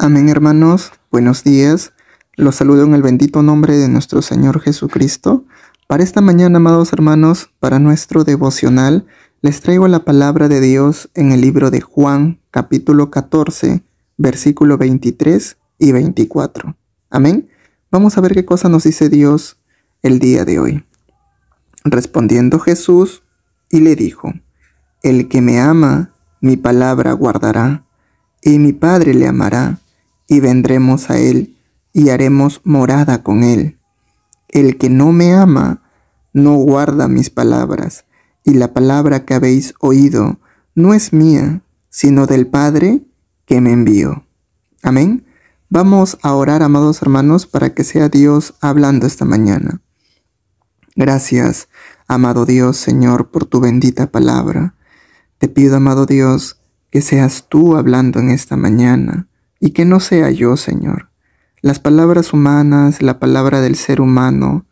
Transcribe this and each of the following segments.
Amén hermanos, buenos días. Los saludo en el bendito nombre de nuestro Señor Jesucristo. Para esta mañana, amados hermanos, para nuestro devocional, les traigo la palabra de Dios en el libro de Juan, capítulo 14, versículo 23 y 24. Amén. Vamos a ver qué cosa nos dice Dios el día de hoy. Respondiendo Jesús y le dijo, El que me ama, mi palabra guardará, y mi Padre le amará y vendremos a Él y haremos morada con Él. El que no me ama, no guarda mis palabras, y la palabra que habéis oído no es mía, sino del Padre que me envió. Amén. Vamos a orar, amados hermanos, para que sea Dios hablando esta mañana. Gracias, amado Dios, Señor, por tu bendita palabra. Te pido, amado Dios, que seas tú hablando en esta mañana y que no sea yo, Señor. Las palabras humanas, la palabra del ser humano,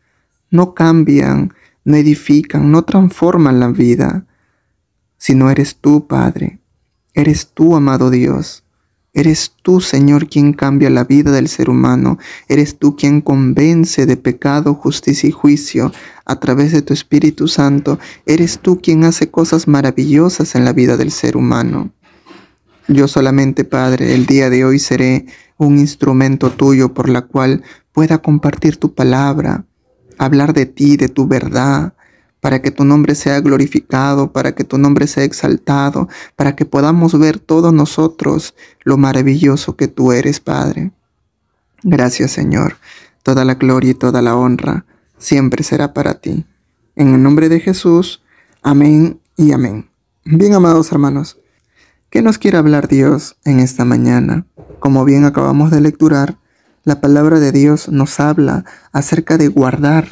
no cambian, no edifican, no transforman la vida, sino eres tú, Padre, eres tú, amado Dios. Eres tú, Señor, quien cambia la vida del ser humano. Eres tú quien convence de pecado, justicia y juicio a través de tu Espíritu Santo. Eres tú quien hace cosas maravillosas en la vida del ser humano. Yo solamente, Padre, el día de hoy seré un instrumento tuyo por la cual pueda compartir tu palabra, hablar de ti, de tu verdad, para que tu nombre sea glorificado, para que tu nombre sea exaltado, para que podamos ver todos nosotros lo maravilloso que tú eres, Padre. Gracias, Señor. Toda la gloria y toda la honra siempre será para ti. En el nombre de Jesús, amén y amén. Bien, amados hermanos nos quiere hablar Dios en esta mañana? Como bien acabamos de lecturar, la palabra de Dios nos habla acerca de guardar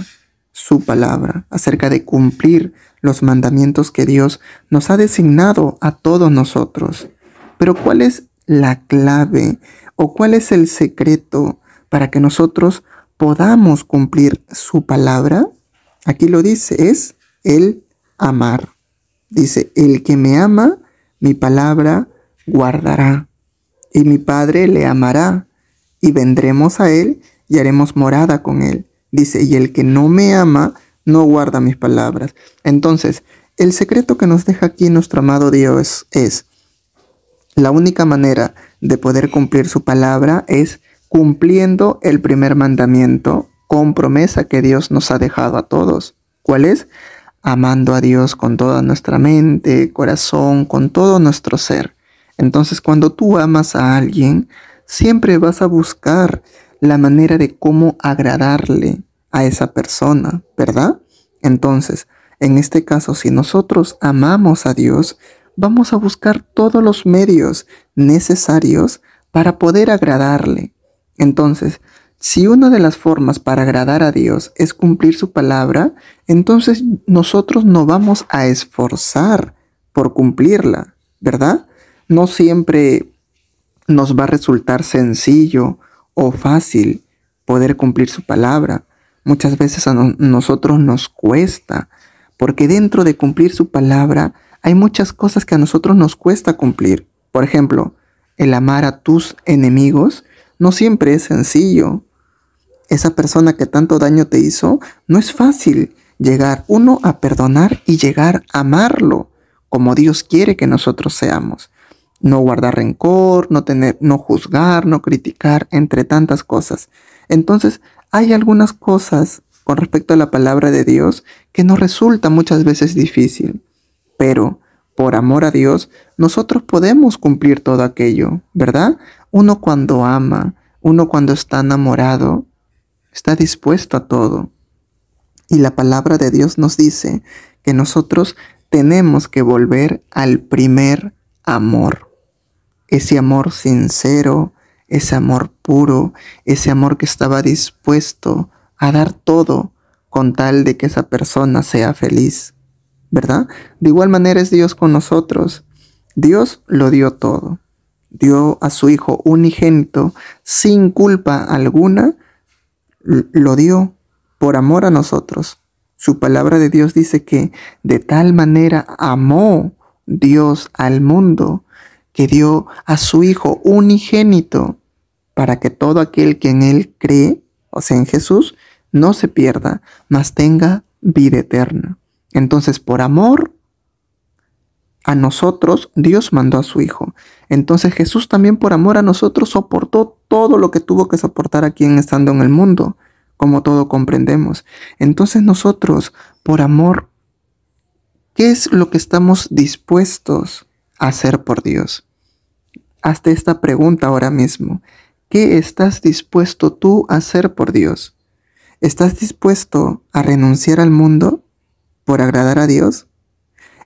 su palabra, acerca de cumplir los mandamientos que Dios nos ha designado a todos nosotros. Pero ¿cuál es la clave o cuál es el secreto para que nosotros podamos cumplir su palabra? Aquí lo dice, es el amar. Dice, el que me ama, mi palabra guardará, y mi Padre le amará, y vendremos a él y haremos morada con él. Dice, y el que no me ama, no guarda mis palabras. Entonces, el secreto que nos deja aquí nuestro amado Dios es, la única manera de poder cumplir su palabra es cumpliendo el primer mandamiento con promesa que Dios nos ha dejado a todos. ¿Cuál es? amando a Dios con toda nuestra mente, corazón, con todo nuestro ser. Entonces cuando tú amas a alguien, siempre vas a buscar la manera de cómo agradarle a esa persona, ¿verdad? Entonces, en este caso, si nosotros amamos a Dios, vamos a buscar todos los medios necesarios para poder agradarle. Entonces, si una de las formas para agradar a Dios es cumplir su palabra, entonces nosotros no vamos a esforzar por cumplirla, ¿verdad? No siempre nos va a resultar sencillo o fácil poder cumplir su palabra. Muchas veces a nosotros nos cuesta, porque dentro de cumplir su palabra hay muchas cosas que a nosotros nos cuesta cumplir. Por ejemplo, el amar a tus enemigos no siempre es sencillo esa persona que tanto daño te hizo, no es fácil llegar uno a perdonar y llegar a amarlo como Dios quiere que nosotros seamos. No guardar rencor, no tener, no juzgar, no criticar, entre tantas cosas. Entonces, hay algunas cosas con respecto a la palabra de Dios que nos resulta muchas veces difícil, pero por amor a Dios, nosotros podemos cumplir todo aquello, ¿verdad? Uno cuando ama, uno cuando está enamorado, está dispuesto a todo. Y la palabra de Dios nos dice que nosotros tenemos que volver al primer amor. Ese amor sincero, ese amor puro, ese amor que estaba dispuesto a dar todo con tal de que esa persona sea feliz. ¿Verdad? De igual manera es Dios con nosotros. Dios lo dio todo. Dio a su Hijo unigénito sin culpa alguna lo dio por amor a nosotros. Su palabra de Dios dice que de tal manera amó Dios al mundo que dio a su Hijo unigénito para que todo aquel que en Él cree, o sea, en Jesús, no se pierda, mas tenga vida eterna. Entonces, por amor a nosotros, Dios mandó a su Hijo. Entonces Jesús también por amor a nosotros soportó todo lo que tuvo que soportar aquí en estando en el mundo, como todo comprendemos. Entonces nosotros, por amor, ¿qué es lo que estamos dispuestos a hacer por Dios? Hazte esta pregunta ahora mismo. ¿Qué estás dispuesto tú a hacer por Dios? ¿Estás dispuesto a renunciar al mundo por agradar a Dios?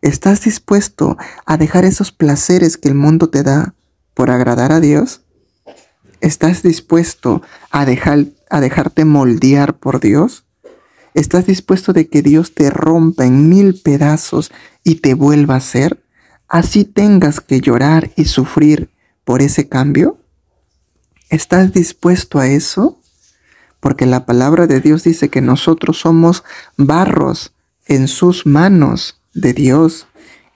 ¿Estás dispuesto a dejar esos placeres que el mundo te da por agradar a Dios? ¿Estás dispuesto a, dejar, a dejarte moldear por Dios? ¿Estás dispuesto de que Dios te rompa en mil pedazos y te vuelva a ser? Así tengas que llorar y sufrir por ese cambio. ¿Estás dispuesto a eso? Porque la palabra de Dios dice que nosotros somos barros en sus manos de Dios.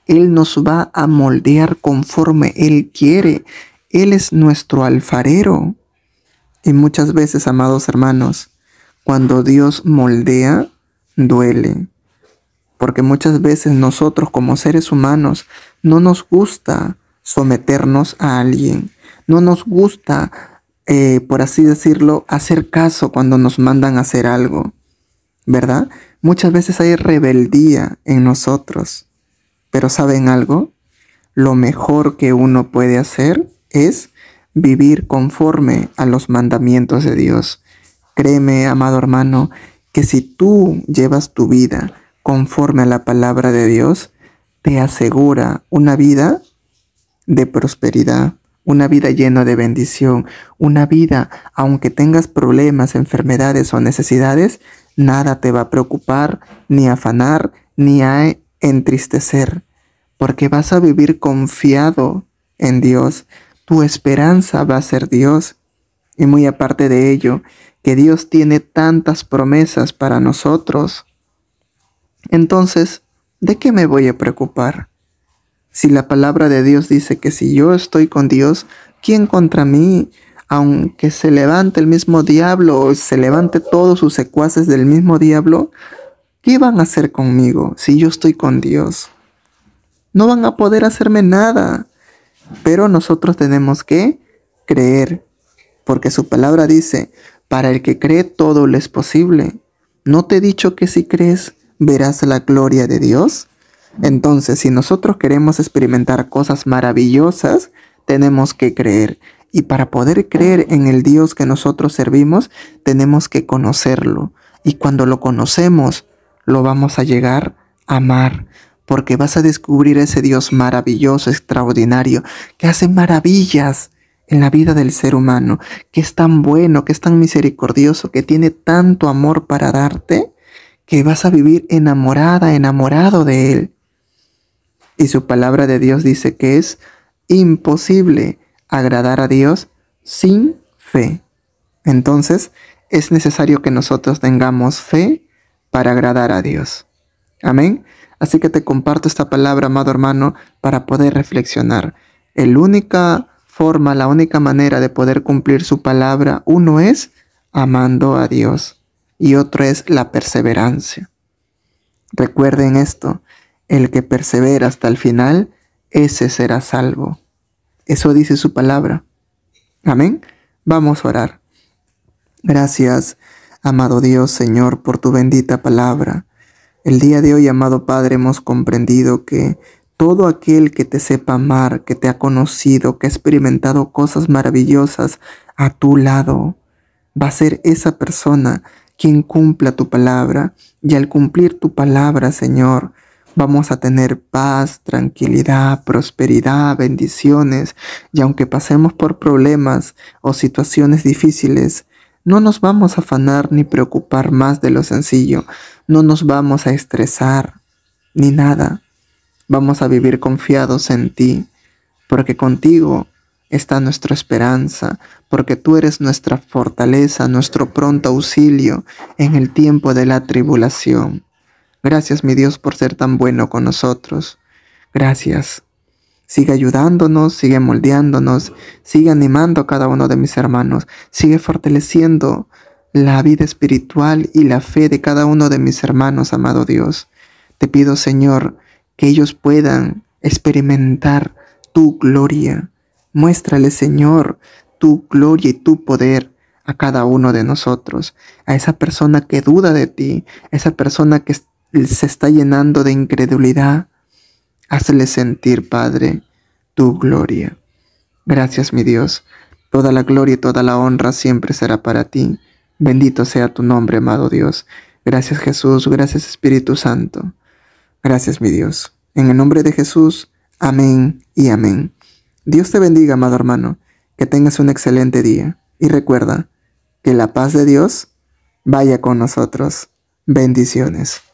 Él nos va a moldear conforme Él quiere. Él es nuestro alfarero. Y muchas veces, amados hermanos, cuando Dios moldea, duele. Porque muchas veces nosotros como seres humanos no nos gusta someternos a alguien. No nos gusta, eh, por así decirlo, hacer caso cuando nos mandan a hacer algo. ¿verdad? Muchas veces hay rebeldía en nosotros, pero ¿saben algo? Lo mejor que uno puede hacer es vivir conforme a los mandamientos de Dios. Créeme, amado hermano, que si tú llevas tu vida conforme a la palabra de Dios, te asegura una vida de prosperidad, una vida llena de bendición, una vida, aunque tengas problemas, enfermedades o necesidades, nada te va a preocupar, ni afanar, ni a entristecer, porque vas a vivir confiado en Dios, tu esperanza va a ser Dios. Y muy aparte de ello, que Dios tiene tantas promesas para nosotros. Entonces, ¿de qué me voy a preocupar? Si la palabra de Dios dice que si yo estoy con Dios, ¿quién contra mí? Aunque se levante el mismo diablo o se levante todos sus secuaces del mismo diablo, ¿qué van a hacer conmigo si yo estoy con Dios? No van a poder hacerme nada. Pero nosotros tenemos que creer, porque su palabra dice, para el que cree todo lo es posible. ¿No te he dicho que si crees verás la gloria de Dios? Entonces, si nosotros queremos experimentar cosas maravillosas, tenemos que creer. Y para poder creer en el Dios que nosotros servimos, tenemos que conocerlo. Y cuando lo conocemos, lo vamos a llegar a amar, porque vas a descubrir ese Dios maravilloso, extraordinario, que hace maravillas en la vida del ser humano, que es tan bueno, que es tan misericordioso, que tiene tanto amor para darte, que vas a vivir enamorada, enamorado de Él. Y su palabra de Dios dice que es imposible agradar a Dios sin fe. Entonces, es necesario que nosotros tengamos fe para agradar a Dios. Amén. Así que te comparto esta palabra, amado hermano, para poder reflexionar. La única forma, la única manera de poder cumplir su palabra, uno es amando a Dios y otro es la perseverancia. Recuerden esto, el que persevera hasta el final, ese será salvo. Eso dice su palabra. Amén. Vamos a orar. Gracias, amado Dios, Señor, por tu bendita palabra. El día de hoy, amado Padre, hemos comprendido que todo aquel que te sepa amar, que te ha conocido, que ha experimentado cosas maravillosas a tu lado, va a ser esa persona quien cumpla tu palabra. Y al cumplir tu palabra, Señor, Vamos a tener paz, tranquilidad, prosperidad, bendiciones y aunque pasemos por problemas o situaciones difíciles, no nos vamos a afanar ni preocupar más de lo sencillo, no nos vamos a estresar ni nada. Vamos a vivir confiados en ti, porque contigo está nuestra esperanza, porque tú eres nuestra fortaleza, nuestro pronto auxilio en el tiempo de la tribulación. Gracias, mi Dios, por ser tan bueno con nosotros. Gracias. Sigue ayudándonos, sigue moldeándonos, sigue animando a cada uno de mis hermanos, sigue fortaleciendo la vida espiritual y la fe de cada uno de mis hermanos, amado Dios. Te pido, Señor, que ellos puedan experimentar tu gloria. Muéstrale, Señor, tu gloria y tu poder a cada uno de nosotros, a esa persona que duda de ti, a esa persona que está se está llenando de incredulidad, hazle sentir, Padre, tu gloria. Gracias, mi Dios. Toda la gloria y toda la honra siempre será para ti. Bendito sea tu nombre, amado Dios. Gracias Jesús, gracias Espíritu Santo. Gracias mi Dios. En el nombre de Jesús, amén y amén. Dios te bendiga, amado hermano. Que tengas un excelente día. Y recuerda, que la paz de Dios vaya con nosotros. Bendiciones.